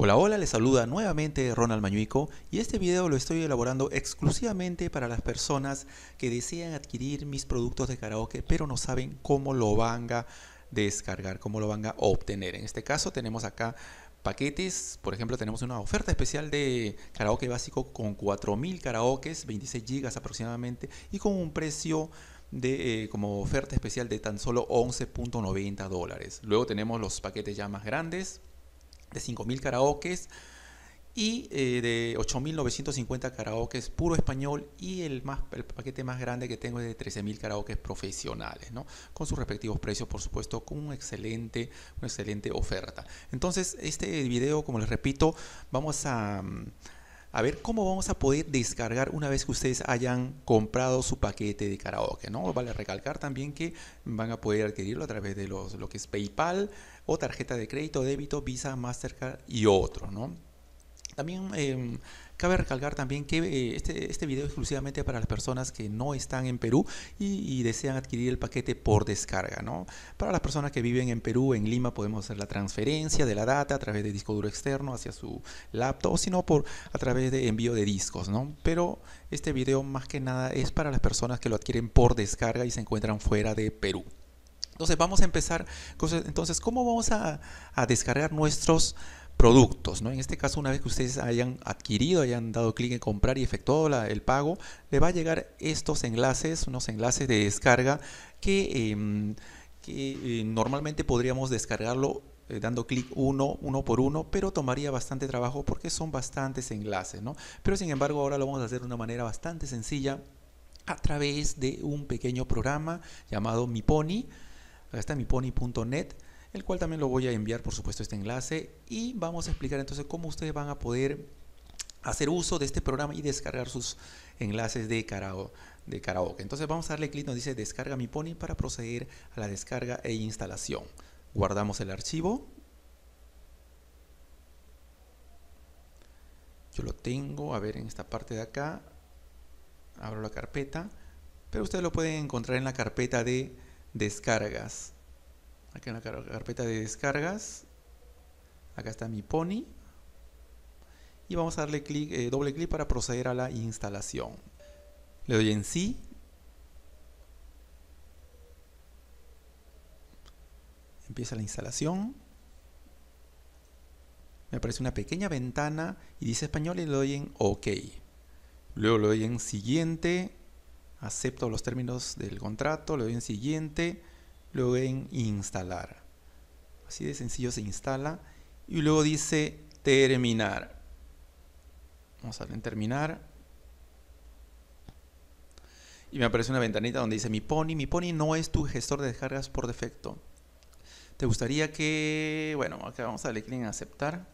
Hola, hola, les saluda nuevamente Ronald Mañuico y este video lo estoy elaborando exclusivamente para las personas que desean adquirir mis productos de karaoke pero no saben cómo lo van a descargar, cómo lo van a obtener. En este caso tenemos acá paquetes, por ejemplo tenemos una oferta especial de karaoke básico con 4.000 karaokes, 26 gigas aproximadamente y con un precio de, eh, como oferta especial de tan solo 11.90 dólares. Luego tenemos los paquetes ya más grandes, de 5.000 karaokes y eh, de 8.950 karaokes puro español y el, más, el paquete más grande que tengo es de 13.000 karaokes profesionales, ¿no? con sus respectivos precios, por supuesto, con excelente, una excelente oferta. Entonces, este video, como les repito, vamos a... Mm, a ver cómo vamos a poder descargar una vez que ustedes hayan comprado su paquete de karaoke, ¿no? Vale recalcar también que van a poder adquirirlo a través de los, lo que es PayPal o tarjeta de crédito, débito, Visa, Mastercard y otro. ¿no? También em, Cabe recalcar también que eh, este, este video es exclusivamente para las personas que no están en Perú y, desean adquirir el paquete por descarga. ¿no? Para las personas que viven en Perú, en Lima, podemos hacer la transferencia de la data a través de disco duro externo hacia su laptop, o sino por, a través de envío de discos. ¿no? Pero este video más que nada es para las personas que lo adquieren por descarga y se encuentran fuera de Perú. Entonces vamos a empezar. Entonces, ¿cómo vamos a, a descargar nuestros productos. ¿no? En este caso, una vez que ustedes hayan adquirido, hayan dado clic en comprar y efectuado el pago, le va a llegar estos enlaces, unos enlaces de descarga que, em, eh, normalmente podríamos descargarlo eh, dando clic uno, uno por uno, pero tomaría bastante trabajo porque son bastantes enlaces. ¿no? Pero sin embargo, ahora lo vamos a hacer de una manera bastante sencilla a través de un pequeño programa llamado Mi Pony. Acá está mipony.net el cual también lo voy a enviar, por supuesto, este enlace. Y vamos a explicar entonces cómo ustedes van a poder hacer uso de este programa y descargar sus enlaces de karaoke. De karaoke. Entonces vamos a darle clic, nos dice descarga mi pony para proceder a la descarga e instalación. Guardamos el archivo. Yo lo tengo, a ver, en esta parte de acá. Abro la carpeta. Pero ustedes lo pueden encontrar en la carpeta de descargas aquí en la carpeta de descargas. Acá está mi Pony. Y vamos a darle eh, doble clic para proceder a la instalación. Le doy en sí. Empieza la instalación. Me aparece una pequeña ventana y dice español y le doy en OK. Luego le doy en siguiente. Acepto los términos del contrato. Le doy en siguiente luego en instalar. Así de sencillo se instala y luego dice terminar. Vamos a darle en terminar. Y me aparece una ventanita donde dice mi pony. Mi pony no es tu gestor de descargas por defecto. Te gustaría que, bueno, acá vamos a darle clic en aceptar.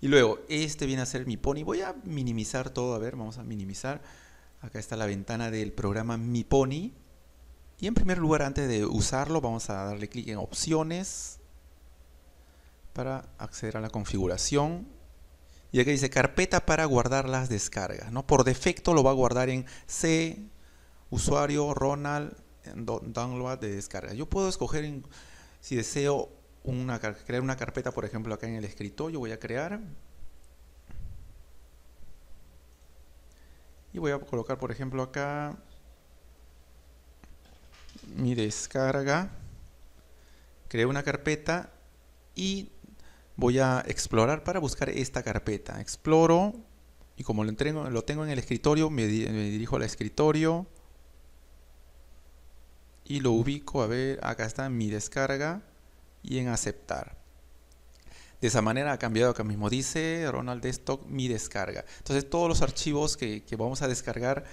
Y luego, este viene a ser mi pony. Voy a minimizar todo, a ver, vamos a minimizar. Acá está la ventana del programa Mi Pony y en primer lugar, antes de usarlo, vamos a darle clic en opciones para acceder a la configuración. Y aquí dice carpeta para guardar las descargas. ¿no? Por defecto lo va a guardar en C, usuario, Ronald, download de descarga. Yo puedo escoger, si deseo crear una carpeta, por ejemplo, acá en el escritorio, voy a crear. Y voy a colocar, por ejemplo, acá mi descarga, creo una carpeta y voy a explorar para buscar esta carpeta. Exploro y como lo, entrego, lo tengo en el escritorio, me, dirijo al escritorio y lo ubico, a ver, acá está mi descarga y en aceptar. De esa manera ha cambiado acá mismo, dice Ronald Desktop mi descarga. Entonces todos los archivos que, que vamos a descargar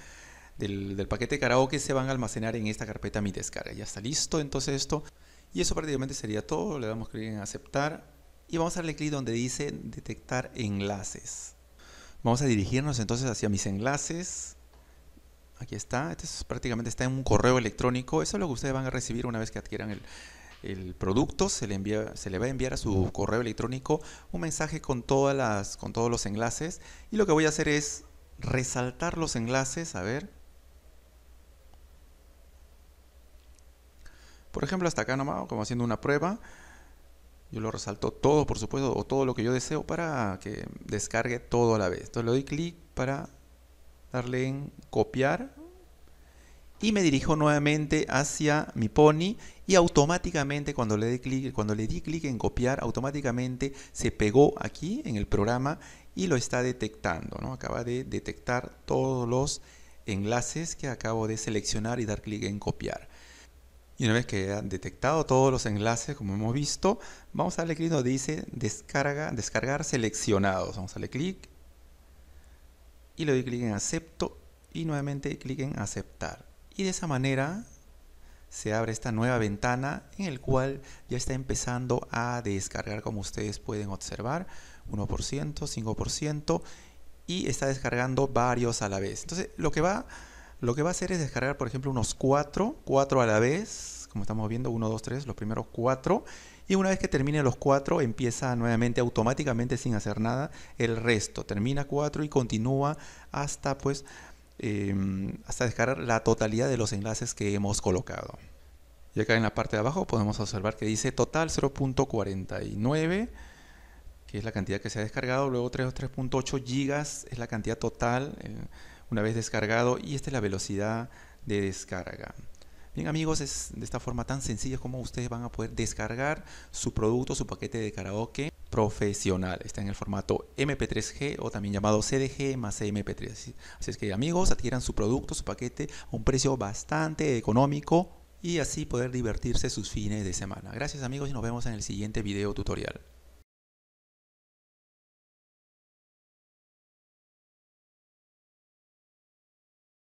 del, paquete karaoke se van a almacenar en esta carpeta mi descarga. Ya está listo entonces esto. Y eso prácticamente sería todo. Le damos clic en aceptar y vamos a darle clic donde dice detectar enlaces. Vamos a dirigirnos entonces hacia mis enlaces. Aquí está. Este prácticamente está en un correo electrónico. Eso es lo que ustedes van a recibir una vez que adquieran el, producto se le, envía, se le va a enviar a su correo electrónico un mensaje con, todas las, con todos los enlaces y lo que voy a hacer es resaltar los enlaces, a ver, Por ejemplo, hasta acá nomás, como haciendo una prueba, yo lo resalto todo, por supuesto, o todo lo que yo deseo para que descargue todo a la vez. Entonces le doy clic para darle en copiar y me dirijo nuevamente hacia mi pony y automáticamente cuando le, di clic, cuando le di clic en copiar, automáticamente se pegó aquí en el programa y lo está detectando. Acaba de detectar todos los enlaces que acabo de seleccionar y dar clic en copiar. Y una vez que han detectado todos los enlaces, como hemos visto, vamos a darle clic donde dice descarga, descargar seleccionados. Vamos a darle clic y le doy clic en acepto y nuevamente clic en aceptar. Y de esa manera se abre esta nueva ventana en el cual ya está empezando a descargar como ustedes pueden observar 1%, 5% y está descargando varios a la vez. Entonces lo que va lo que va a hacer es descargar, por ejemplo, unos cuatro, cuatro a la vez, como estamos viendo, uno, dos, tres, los primeros cuatro. Y una vez que termine los cuatro, empieza nuevamente automáticamente sin hacer nada el resto. Termina cuatro y continúa hasta, pues, em, hasta descargar la totalidad de los enlaces que hemos colocado. Y acá en la parte de abajo podemos observar que dice total 0.49 que es la cantidad que se ha descargado, luego 3.8 gigas es la cantidad total, eh, una vez descargado y esta es la velocidad de descarga. Bien amigos, es de esta forma tan sencilla como ustedes van a poder descargar su producto, su paquete de karaoke profesional. Está en el formato MP3G o también llamado CDG más MP3. Así es que amigos, adquieran su producto, su paquete a un precio bastante económico y así poder divertirse sus fines de semana. Gracias amigos y nos vemos en el siguiente video tutorial.